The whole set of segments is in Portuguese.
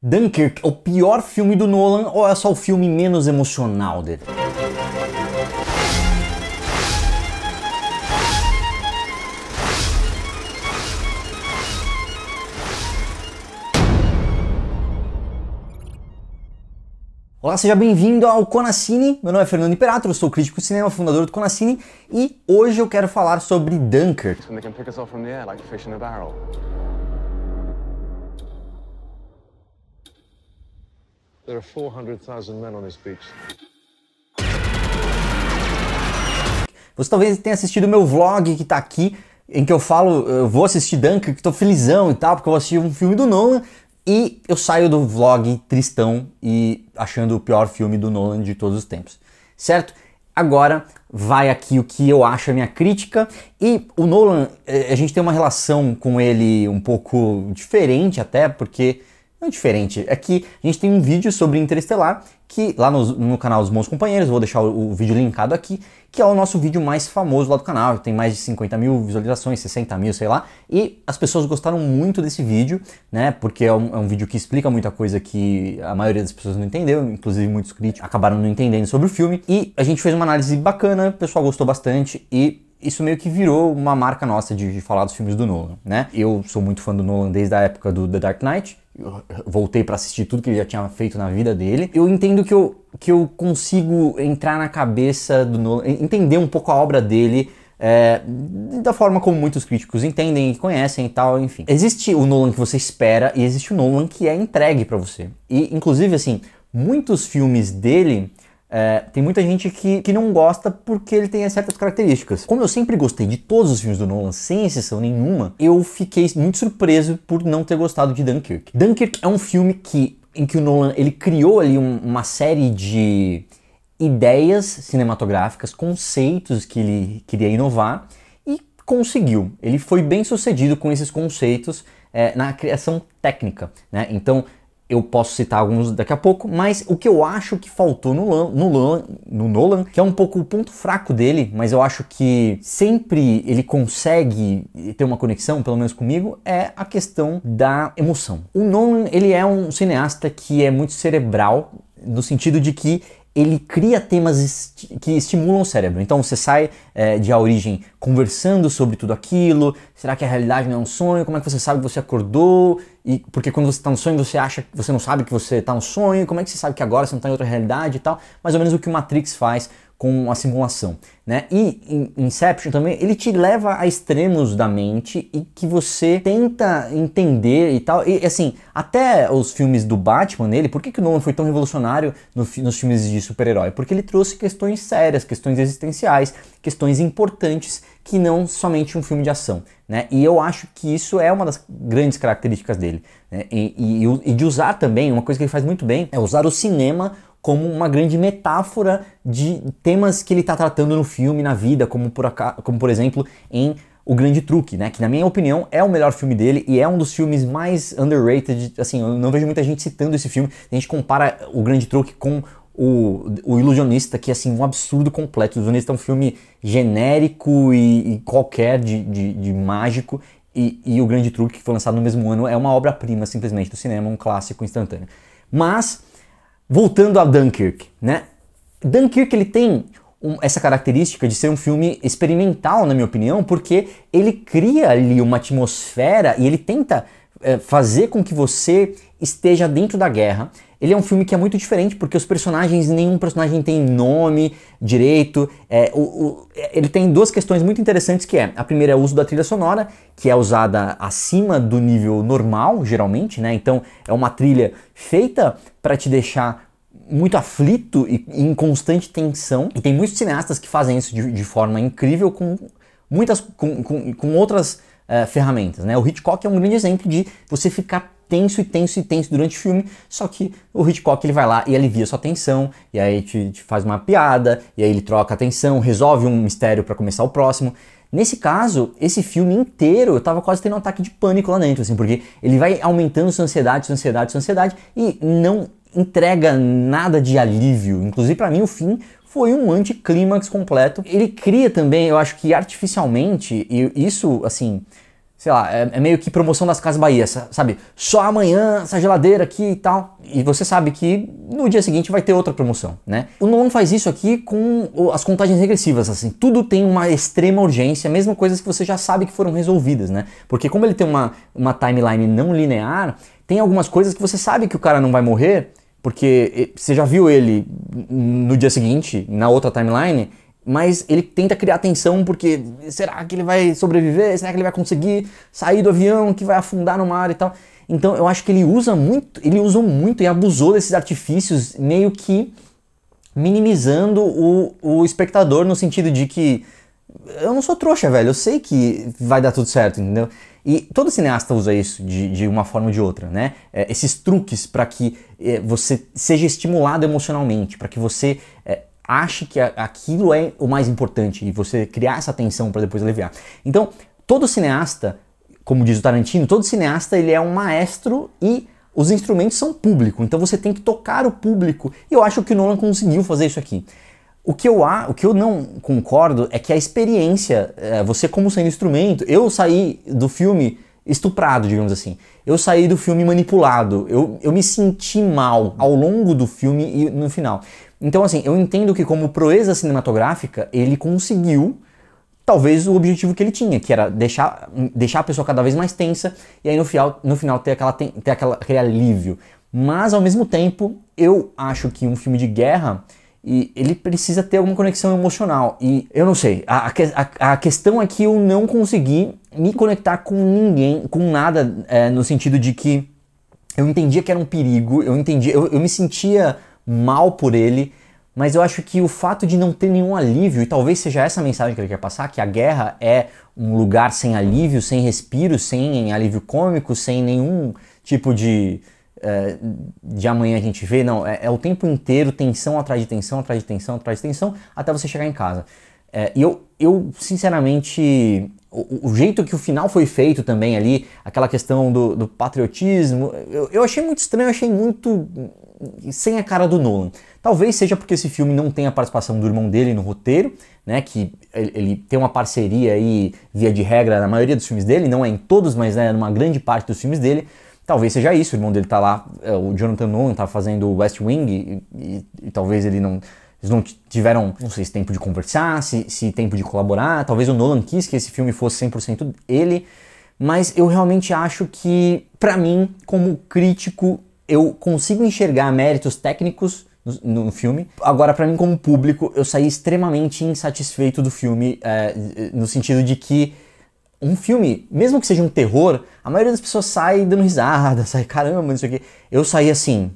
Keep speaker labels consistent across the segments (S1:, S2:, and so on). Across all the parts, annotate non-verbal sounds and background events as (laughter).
S1: Dunkirk é o pior filme do Nolan ou é só o filme menos emocional dele? Olá, seja bem-vindo ao Conacine. Meu nome é Fernando Imperato, eu sou crítico de cinema, fundador do Conacine, e hoje eu quero falar sobre Dunkirk. There are 400,000 men on this beach. Você talvez tenha assistido o meu vlog que tá aqui, em que eu falo, eu vou assistir Duncan, que tô felizão e tal, porque eu vou assistir um filme do Nolan, e eu saio do vlog tristão e achando o pior filme do Nolan de todos os tempos, certo? Agora vai aqui o que eu acho a minha crítica e o Nolan, eh, a gente tem uma relação com ele um pouco diferente até, porque não é diferente. É que a gente tem um vídeo sobre Interestelar, que lá no, no canal Os Bons Companheiros, vou deixar o, o, vídeo linkado aqui, que é o nosso vídeo mais famoso lá do canal, tem mais de 50 mil visualizações, 60 mil, sei lá, e as pessoas gostaram muito desse vídeo, né, porque é um, é um vídeo que explica muita coisa que a maioria das pessoas não entendeu, inclusive muitos críticos acabaram não entendendo sobre o filme, e a gente fez uma análise bacana, o pessoal gostou bastante, e isso meio que virou uma marca nossa de, de, falar dos filmes do Nolan, né? Eu sou muito fã do Nolan desde a época do The Dark Knight, voltei para assistir tudo que ele já tinha feito na vida dele. Eu entendo que eu, que eu consigo entrar na cabeça do Nolan, entender um pouco a obra dele. É, da forma como muitos críticos entendem e conhecem e tal, enfim. Existe o Nolan que você espera e existe o Nolan que é entregue para você. E, inclusive, assim, muitos filmes dele é, tem muita gente que, que não gosta porque ele tem certas características. Como eu sempre gostei de todos os filmes do Nolan, sem exceção nenhuma, eu fiquei muito surpreso por não ter gostado de Dunkirk. Dunkirk é um filme que, em que o Nolan ele criou ali um, uma série de ideias cinematográficas, conceitos que ele queria inovar e conseguiu. Ele foi bem sucedido com esses conceitos é, na criação técnica. Né? Então, eu posso citar alguns daqui a pouco, mas o que eu acho que faltou no, Lan, no, Lan, no Nolan, que é um pouco o ponto fraco dele, mas eu acho que sempre ele consegue ter uma conexão, pelo menos comigo, é a questão da emoção. O Nolan, ele é um cineasta que é muito cerebral, no sentido de que ele cria temas esti que estimulam o cérebro. Então você sai é, de a origem conversando sobre tudo aquilo. Será que a realidade não é um sonho? Como é que você sabe que você acordou? E, porque quando você está no sonho você acha que você não sabe que você está no sonho. Como é que você sabe que agora você não está em outra realidade e tal? Mais ou menos o que o Matrix faz com a simulação, né? E Inception também, ele te leva a extremos da mente e que você tenta entender e tal. E assim, até os filmes do Batman nele, por que, que o Nolan foi tão revolucionário no, nos filmes de super-herói? Porque ele trouxe questões sérias, questões existenciais, questões importantes que não somente um filme de ação, né? E eu acho que isso é uma das grandes características dele. Né? E, e, e de usar também, uma coisa que ele faz muito bem, é usar o cinema como uma grande metáfora de temas que ele está tratando no filme, na vida, como por, como por exemplo em O Grande Truque, né? Que na minha opinião é o melhor filme dele e é um dos filmes mais underrated. Assim, eu não vejo muita gente citando esse filme. A gente compara O Grande Truque com o, o, Ilusionista, que é assim, um absurdo completo. O Ilusionista é um filme genérico e, e qualquer de, de, de mágico. E, e, O Grande Truque, que foi lançado no mesmo ano, é uma obra-prima simplesmente do cinema, um clássico instantâneo. Mas Voltando a Dunkirk, né? Dunkirk ele tem um, essa característica de ser um filme experimental, na minha opinião, porque ele cria ali uma atmosfera e ele tenta é, fazer com que você esteja dentro da guerra. Ele é um filme que é muito diferente porque os personagens, nenhum personagem tem nome direito. É, o, o, é, ele tem duas questões muito interessantes que é, a primeira é o uso da trilha sonora, que é usada acima do nível normal, geralmente, né? Então é uma trilha feita para te deixar muito aflito e em constante tensão. E tem muitos cineastas que fazem isso de, de forma incrível com muitas com, com, com outras uh, ferramentas, né? O Hitchcock é um grande exemplo de você ficar tenso e tenso e tenso durante o filme, só que o Hitchcock ele vai lá e alivia sua tensão, e aí te, te faz uma piada, e aí ele troca a tensão, resolve um mistério para começar o próximo. Nesse caso, esse filme inteiro eu tava quase tendo um ataque de pânico lá dentro, assim, porque ele vai aumentando sua ansiedade, sua ansiedade, sua ansiedade, e não entrega nada de alívio. Inclusive, para mim, o fim foi um anticlímax completo. Ele cria também, eu acho que artificialmente, e isso, assim, sei lá, é, é, meio que promoção das Casas Bahia, sabe? Só amanhã essa geladeira aqui e tal. E você sabe que no dia seguinte vai ter outra promoção, né? O Nolan faz isso aqui com as contagens regressivas, assim. Tudo tem uma extrema urgência, mesmo coisas que você já sabe que foram resolvidas, né? Porque como ele tem uma, uma timeline não linear, tem algumas coisas que você sabe que o cara não vai morrer, porque você já viu ele no dia seguinte, na outra timeline, mas ele tenta criar tensão porque será que ele vai sobreviver? Será que ele vai conseguir sair do avião que vai afundar no mar e tal? Então eu acho que ele usa muito, ele usou muito e abusou desses artifícios, meio que minimizando o, o espectador no sentido de que eu não sou trouxa, velho, eu sei que vai dar tudo certo, entendeu? E todo cineasta usa isso de, de uma forma ou de outra, né? É, esses truques para que é, você seja estimulado emocionalmente, para que você é, ache que a, aquilo é o mais importante e você criar essa tensão para depois aliviar. Então, todo cineasta, como diz o Tarantino, todo cineasta ele é um maestro e os instrumentos são público, então você tem que tocar o público. E eu acho que o Nolan conseguiu fazer isso aqui. O que, eu o que eu não concordo é que a experiência, eh, você como sendo instrumento, eu saí do filme estuprado, digamos assim. Eu saí do filme manipulado, eu, eu me senti mal ao longo do filme e no final. Então, assim, eu entendo que como proeza cinematográfica, ele conseguiu talvez o objetivo que ele tinha, que era deixar, deixar a pessoa cada vez mais tensa e aí no final, no final ter, aquela, ter aquela, aquele alívio. Mas, ao mesmo tempo, eu acho que um filme de guerra e ele precisa ter alguma conexão emocional. E eu não sei, a, a, a questão é que eu não consegui me conectar com ninguém, com nada, é, no sentido de que eu entendia que era um perigo, eu entendia, eu, eu me sentia mal por ele, mas eu acho que o fato de não ter nenhum alívio, e talvez seja essa a mensagem que ele quer passar, que a guerra é um lugar sem alívio, sem respiro, sem alívio cômico, sem nenhum tipo de é, de amanhã a gente vê, não, é, é, o tempo inteiro tensão atrás de tensão, atrás de tensão, atrás de tensão, até você chegar em casa. É, e eu, eu, sinceramente, o, o, jeito que o final foi feito também ali, aquela questão do, do patriotismo, eu, eu, achei muito estranho, eu achei muito sem a cara do Nolan. Talvez seja porque esse filme não tem a participação do irmão dele no roteiro, né, que ele, ele tem uma parceria aí, via de regra, na maioria dos filmes dele, não é em todos, mas é né, numa grande parte dos filmes dele, Talvez seja isso, o irmão dele tá lá, é, o Jonathan Nolan tá fazendo o West Wing e, e, e talvez ele não eles não tiveram, não sei se tempo de conversar, se, se tempo de colaborar, talvez o Nolan quis que esse filme fosse 100% ele, mas eu realmente acho que, para mim, como crítico, eu consigo enxergar méritos técnicos no, no filme. Agora, para mim, como público, eu saí extremamente insatisfeito do filme, é, no sentido de que um filme, mesmo que seja um terror, a maioria das pessoas sai dando risada, (laughs) sai caramba, não sei o quê. Eu saí assim,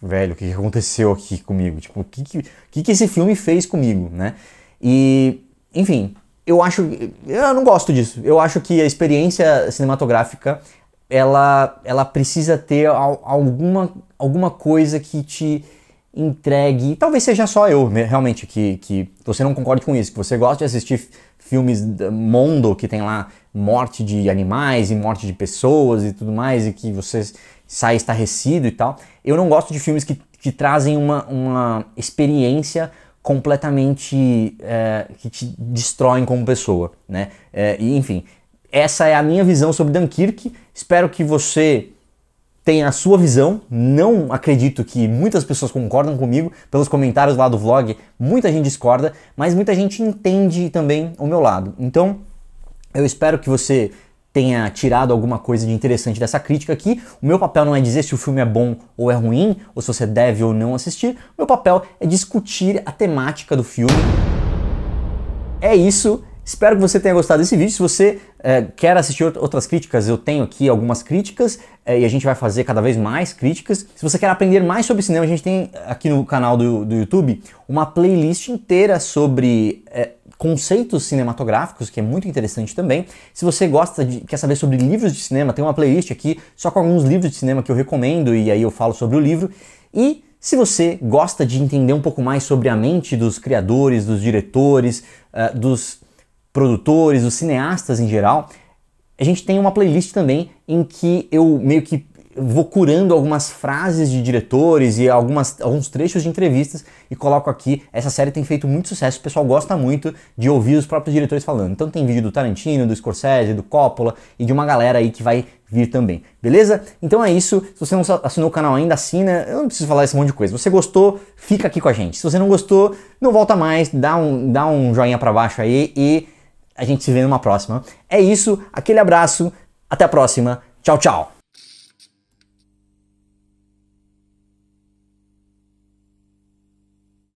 S1: velho, o que aconteceu aqui comigo? Tipo, o que, que, que, esse filme fez comigo, né? E, enfim, eu acho, eu não gosto disso. Eu acho que a experiência cinematográfica, ela, ela precisa ter alguma, alguma coisa que te entregue. Talvez seja só eu, né, realmente, que, que você não concorde com isso, que você gosta de assistir filmes mundo que tem lá morte de animais e morte de pessoas e tudo mais, e que você sai estarrecido e tal. Eu não gosto de filmes que, que trazem uma, uma experiência completamente é, que te destroem como pessoa, né? É, enfim, essa é a minha visão sobre Dunkirk. Espero que você tem a sua visão. Não acredito que muitas pessoas concordam comigo. Pelos comentários lá do vlog, muita gente discorda, mas muita gente entende também o meu lado. Então, eu espero que você tenha tirado alguma coisa de interessante dessa crítica aqui. O meu papel não é dizer se o filme é bom ou é ruim, ou se você deve ou não assistir. O meu papel é discutir a temática do filme. É isso. Espero que você tenha gostado desse vídeo. Se você é, quer assistir outras críticas? Eu tenho aqui algumas críticas é, e a gente vai fazer cada vez mais críticas. Se você quer aprender mais sobre cinema, a gente tem aqui no canal do, do YouTube uma playlist inteira sobre é, conceitos cinematográficos, que é muito interessante também. Se você gosta de quer saber sobre livros de cinema, tem uma playlist aqui só com alguns livros de cinema que eu recomendo e aí eu falo sobre o livro. E se você gosta de entender um pouco mais sobre a mente dos criadores, dos diretores, uh, dos produtores, os cineastas em geral, a gente tem uma playlist também em que eu meio que vou curando algumas frases de diretores e algumas, alguns trechos de entrevistas e coloco aqui. Essa série tem feito muito sucesso, o pessoal gosta muito de ouvir os próprios diretores falando. Então tem vídeo do Tarantino, do Scorsese, do Coppola e de uma galera aí que vai vir também, beleza? Então é isso. Se você não assinou o canal ainda, assina. Eu não preciso falar esse monte de coisa. Se você gostou, fica aqui com a gente. Se você não gostou, não volta mais, dá um, dá um joinha para baixo aí e a gente se vê numa próxima. É isso, aquele abraço, até a próxima. Tchau, tchau.